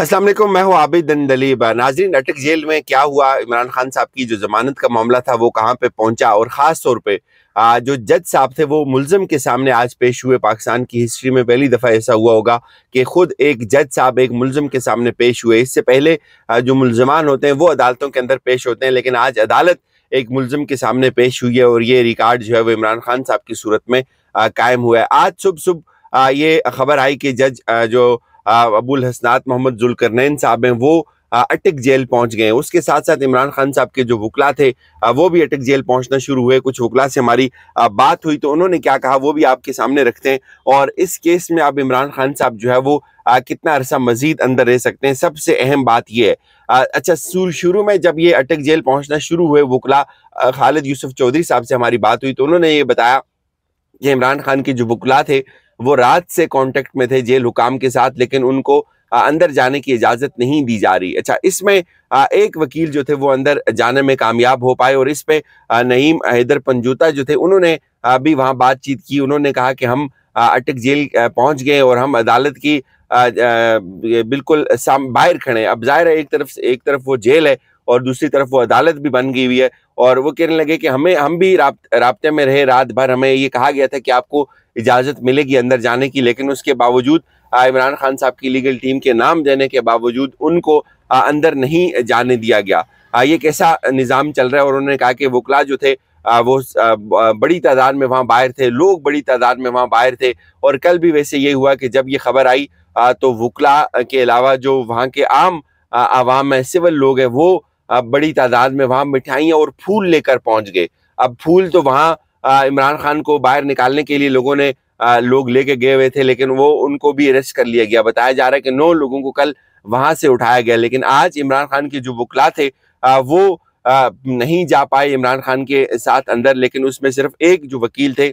अस्सलाम वालेकुम मैं हूं आबिद दलीब नाजरीन अटक जेल में क्या हुआ इमरान खान साहब की जो जमानत का मामला था वो कहाँ पे पहुंचा और ख़ास तौर पे जो जज साहब थे वो मुलजम के सामने आज पेश हुए पाकिस्तान की हिस्ट्री में पहली दफ़ा ऐसा हुआ होगा कि खुद एक जज साहब एक मुलजम के सामने पेश हुए इससे पहले जो मुलजमान होते हैं वो अदालतों के अंदर पेश होते हैं लेकिन आज अदालत एक मुलजम के सामने पेश हुई है और ये रिकॉर्ड जो है वो इमरान खान साहब की सूरत में कायम हुआ है आज सुबह सुबह ये खबर आई कि जज जो अबुल हसनात मोहम्मद जुलकरनैन साहब हैं वो अटक जेल पहुंच गए उसके साथ साथ इमरान खान साहब के जो वकला थे वो भी अटक जेल पहुंचना शुरू हुए कुछ वकला से हमारी बात हुई तो उन्होंने क्या कहा वो भी आपके सामने रखते हैं और इस केस में आप इमरान खान साहब जो है वो कितना अरसा मजीद अंदर रह सकते हैं सबसे अहम बात यह है अच्छा शुरू में जब ये अटक जेल पहुंचना शुरू हुए वकला खालिद यूसुफ चौधरी साहब से हमारी बात हुई तो उन्होंने ये बताया कि इमरान खान के जो वकला थे वो रात से कांटेक्ट में थे जेल हुकाम के साथ लेकिन उनको अंदर जाने की इजाज़त नहीं दी जा रही अच्छा इसमें एक वकील जो थे वो अंदर जाने में कामयाब हो पाए और इस पे नईम हैदर पंजूता जो थे उन्होंने भी वहाँ बातचीत की उन्होंने कहा कि हम अटक जेल पहुँच गए और हम अदालत की बिल्कुल बाहर खड़े अब जाहिर है एक तरफ एक तरफ वो जेल है और दूसरी तरफ वो अदालत भी बन गई हुई है और वो कहने लगे कि हमें हम भी रबते में रहे रात भर हमें ये कहा गया था कि आपको इजाज़त मिलेगी अंदर जाने की लेकिन उसके बावजूद इमरान खान साहब की लीगल टीम के नाम देने के बावजूद उनको अंदर नहीं जाने दिया गया ये कैसा निज़ाम चल रहा है और उन्होंने कहा कि वकला जो थे वो बड़ी तादाद में वहाँ बाहर थे लोग बड़ी तादाद में वहाँ बाहर थे और कल भी वैसे ये हुआ कि जब ये खबर आई तो वकला के अलावा जो वहाँ के आम आवाम है सिविल लोग हैं वो अब बड़ी तादाद में वहां मिठाइयां और फूल लेकर पहुंच गए अब फूल तो वहाँ इमरान खान को बाहर निकालने के लिए लोगों ने आ, लोग लेके गए हुए थे लेकिन वो उनको भी अरेस्ट कर लिया गया बताया जा रहा है कि नौ लोगों को कल वहाँ से उठाया गया लेकिन आज इमरान खान के जो वकला थे आ, वो आ, नहीं जा पाए इमरान खान के साथ अंदर लेकिन उसमें सिर्फ एक जो वकील थे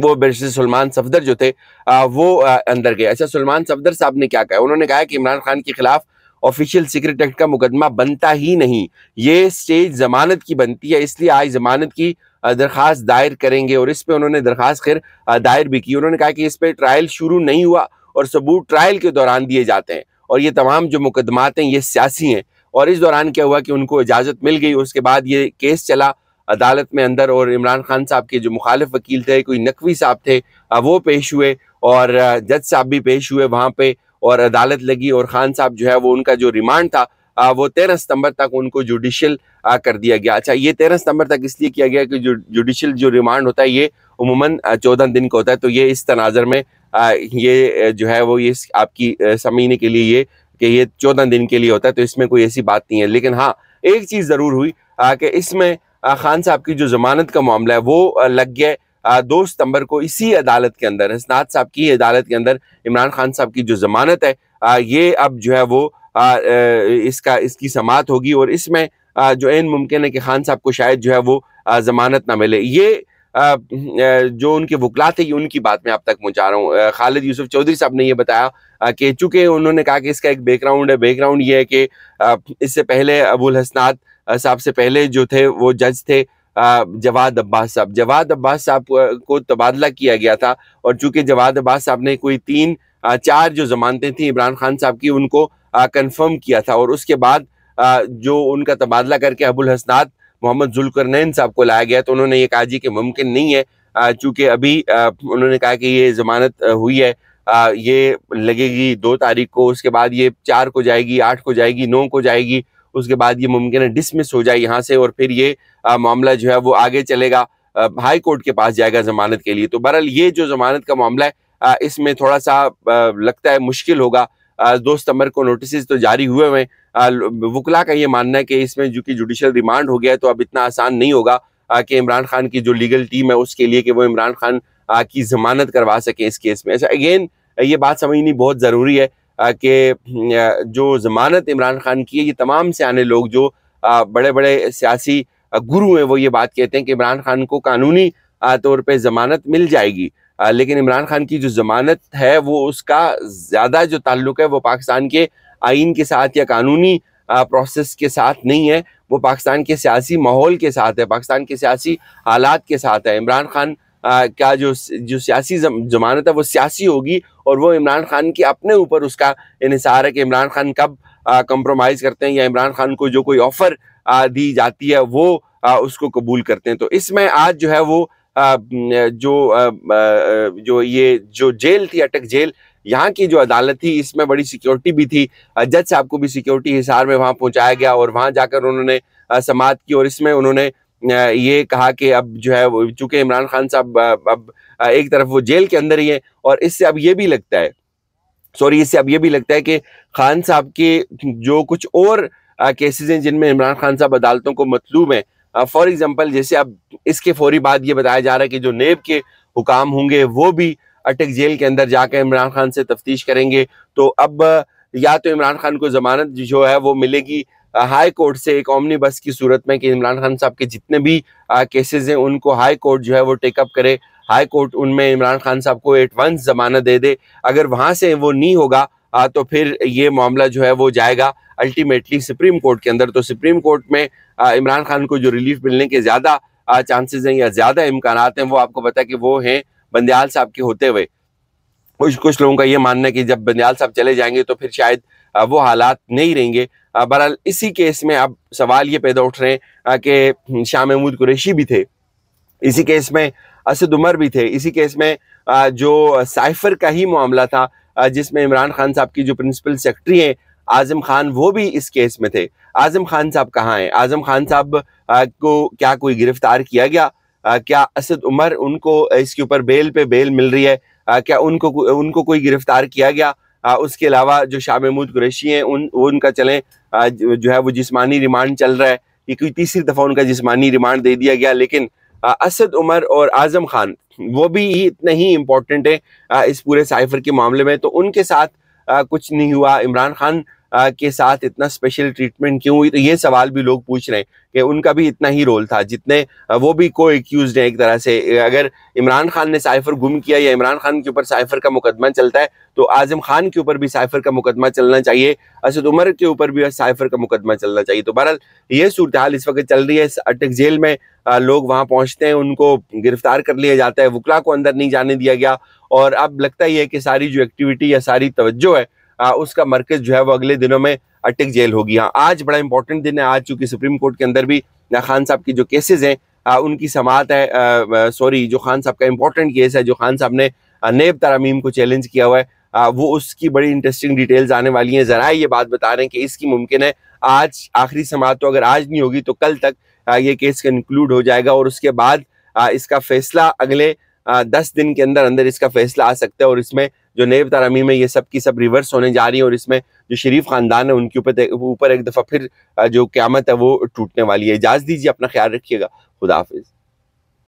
वो बिरसे सलमान सफदर जो थे आ, वो आ, अंदर गए अच्छा सलमान सफदर साहब ने क्या कहा उन्होंने कहा कि इमरान खान के खिलाफ ऑफिशियल सीक्रेट एक्ट का मुकदमा बनता ही नहीं ये स्टेज जमानत की बनती है इसलिए आज जमानत की दरख्वास्त दायर करेंगे और इस पर उन्होंने दरख्वास्त खैर दायर भी की उन्होंने कहा कि इस पर ट्रायल शुरू नहीं हुआ और सबूत ट्रायल के दौरान दिए जाते हैं और ये तमाम जो मुकदमात हैं ये सियासी हैं और इस दौरान क्या हुआ कि उनको इजाज़त मिल गई उसके बाद ये केस चला अदालत में अंदर और इमरान खान साहब के जो मुखालिफ वकील थे कोई नकवी साहब थे वो पेश हुए और जज साहब भी पेश हुए वहाँ पे और अदालत लगी और खान साहब जो है वो उनका जो रिमांड था आ, वो तेरह सितंबर तक उनको जुडिशियल कर दिया गया अच्छा ये तेरह सितंबर तक इसलिए किया गया कि जो जो रिमांड होता है ये उमूमन चौदह दिन का होता है तो ये इस तनाजर में आ, ये जो है वो ये आपकी समझने के लिए ये कि ये चौदह दिन के लिए होता है तो इसमें कोई ऐसी बात नहीं है लेकिन हाँ एक चीज़ ज़रूर हुई कि इसमें खान साहब की जो जमानत का मामला है वो लग गया दो सितंबर को इसी अदालत के अंदर हसनात साहब की अदालत के अंदर इमरान खान साहब की जो जमानत है ये अब जो है वो इसका इसकी समात होगी और इसमें जो एन मुमकिन है कि खान साहब को शायद जो है वो जमानत ना मिले ये जो उनके वकला थे ये उनकी बात मैं आप तक पहुंचा रहा हूँ खालिद यूसुफ चौधरी साहब ने ये बताया कि चूंकि उन्होंने कहा कि इसका एक बैकग्राउंड है बैकग्राउंड ये है कि इससे पहले अबुल हसनाथ साहब से पहले जो थे वो जज थे जवाद अब्बास साहब जवाद अब्बास साहब को तबादला किया गया था और चूंकि जवाद अब्बास साहब ने कोई तीन चार जो जमानतें थी इमरान खान साहब की उनको कंफर्म किया था और उसके बाद जो उनका तबादला करके अबुल हसनात मोहम्मद जुलकरनैन साहब को लाया गया तो उन्होंने ये कहा जी कि मुमकिन नहीं है चूंकि अभी उन्होंने कहा कि ये ज़मानत हुई है ये लगेगी दो तारीख को उसके बाद ये चार को जाएगी आठ को जाएगी नौ को जाएगी उसके बाद ये मुमकिन है डिसमिस हो जाए यहाँ से और फिर ये मामला जो है वो आगे चलेगा हाई कोर्ट के पास जाएगा जमानत के लिए तो बहरहाल ये जो जमानत का मामला है इसमें थोड़ा सा लगता है मुश्किल होगा दो सितंबर को नोटिस तो जारी हुए हुए वकला का ये मानना है कि इसमें जो कि जुडिशल रिमांड हो गया है तो अब इतना आसान नहीं होगा कि इमरान खान की जो लीगल टीम है उसके लिए कि वो इमरान खान की जमानत करवा सके इस केस में अच्छा अगेन ये बात समझनी बहुत ज़रूरी है कि जो ज़मानत इमरान खान की है ये तमाम सियाने लोग जो बड़े बड़े सियासी गुरु हैं वो ये बात कहते हैं कि इमरान खान को कानूनी तौर पे ज़मानत मिल जाएगी लेकिन इमरान खान की जो ज़मानत है वो उसका ज़्यादा जो ताल्लुक है वो पाकिस्तान के आइन के साथ या कानूनी प्रोसेस के साथ नहीं है वो पाकिस्तान के सियासी माहौल के साथ है पाकिस्तान के सियासी हालात के साथ है इमरान खान आ, का जो जो सियासी जमानत है वो सियासी होगी और वो इमरान खान के अपने ऊपर उसका इसार है कि इमरान खान कब कंप्रोमाइज़ करते हैं या इमरान खान को जो कोई ऑफ़र दी जाती है वो आ, उसको कबूल करते हैं तो इसमें आज जो है वो आ, जो जो ये जो जेल थी अटक जेल यहाँ की जो अदालत थी इसमें बड़ी सिक्योरिटी भी थी जज साहब को भी सिक्योरिटी हिसार में वहाँ पहुँचाया गया और वहाँ जाकर उन्होंने समात की और इसमें उन्होंने ये कहा कि अब जो है चूंकि इमरान खान साहब अब एक तरफ वो जेल के अंदर ही है और इससे अब ये भी लगता है सॉरी इससे अब ये भी लगता है कि खान साहब के जो कुछ और केसेस हैं जिनमें इमरान खान साहब अदालतों को मतलूब हैं फॉर एग्जांपल जैसे अब इसके फौरी बाद ये बताया जा रहा है कि जो नेब के हुकाम होंगे वो भी अटक जेल के अंदर जाकर इमरान खान से तफ्तीश करेंगे तो अब या तो इमरान खान को जमानत जो है वो मिलेगी हाई कोर्ट से एक ओमनी बस की सूरत में कि इमरान खान साहब के जितने भी केसेस हैं उनको हाई कोर्ट जो है वो टेकअप करे हाई कोर्ट उनमें इमरान खान साहब को एडवांस जमानत दे दे अगर वहाँ से वो नहीं होगा आ, तो फिर ये मामला जो है वो जाएगा अल्टीमेटली सुप्रीम कोर्ट के अंदर तो सुप्रीम कोर्ट में इमरान खान को जो रिलीफ मिलने के ज़्यादा चांसेस हैं या ज़्यादा इम्कान हैं वो आपको पता है कि वो हैं बंदयाल साहब के होते हुए कुछ कुछ लोगों का ये मानना है कि जब बंदयाल साहब चले जाएंगे तो फिर शायद वो हालात नहीं रहेंगे बहरहाल इसी केस में अब सवाल ये पैदा उठ रहे हैं कि हम्म, शाह महमूद कुरैशी भी थे इसी केस में असद उमर भी थे इसी केस में जो साइफर का ही मामला था जिसमें इमरान खान साहब की जो प्रिंसिपल सेक्रेटरी हैं आजम खान वो भी इस केस में थे आजम खान साहब कहाँ हैं आजम खान साहब को क्या कोई गिरफ्तार किया गया क्या असद उमर उनको इसके ऊपर बेल पे बेल मिल रही है क्या उनको उनको कोई गिरफ्तार किया गया उसके अलावा जो शाह महमूद कुरैशी हैं उन वो उनका चलें जो है वो जिसमानी रिमांड चल रहा है ये कोई तीसरी दफ़ा उनका जिसमानी रिमांड दे दिया गया लेकिन असद उमर और आज़म खान वो भी इतने ही इम्पोर्टेंट हैं इस पूरे साइफर के मामले में तो उनके साथ कुछ नहीं हुआ इमरान खान के साथ इतना स्पेशल ट्रीटमेंट क्यों हुई तो ये सवाल भी लोग पूछ रहे हैं कि उनका भी इतना ही रोल था जितने वो भी को एक्यूज हैं एक तरह से अगर इमरान खान ने साइफर गुम किया या इमरान खान के ऊपर साइफर का मुकदमा चलता है तो आजम खान के ऊपर भी साइफर का मुकदमा चलना चाहिए असद उमर के ऊपर भी साइफर का मुकदमा चलना चाहिए तो बहरहाल ये सूरत हाल इस वक्त चल रही है अटक जेल में लोग वहाँ पहुँचते हैं उनको गिरफ्तार कर लिया जाता है वकला को अंदर नहीं जाने दिया गया और अब लगता ही है कि सारी जो एक्टिविटी या सारी तवज्जो है उसका मरकज जो है वो अगले दिनों में अटक जेल होगी हाँ आज बड़ा इंपॉर्टेंट दिन है आज चूंकि सुप्रीम कोर्ट के अंदर भी खान साहब की जो केसेज हैं उनकी समात है सॉरी जो खान साहब का इम्पोर्टेंट केस है जो खान साहब ने नेब तरामीम को चैलेंज किया हुआ है आ, वो उसकी बड़ी इंटरेस्टिंग डिटेल्स आने वाली हैं जरा ये बात बता रहे हैं कि इसकी मुमकिन है आज आखिरी समात तो अगर आज नहीं होगी तो कल तक आ, ये केस कंक्लूड हो जाएगा और उसके बाद आ, इसका फैसला अगले आ, दस दिन के अंदर अंदर इसका फैसला आ सकता है और इसमें जो नेब तरामी में ये सब की सब रिवर्स होने जा रही है और इसमें जो शरीफ ख़ानदान है उनके ऊपर ऊपर एक दफ़ा फिर जो क्यामत है वो टूटने वाली है इजाज़ दीजिए अपना ख्याल रखिएगा खुदाफिज़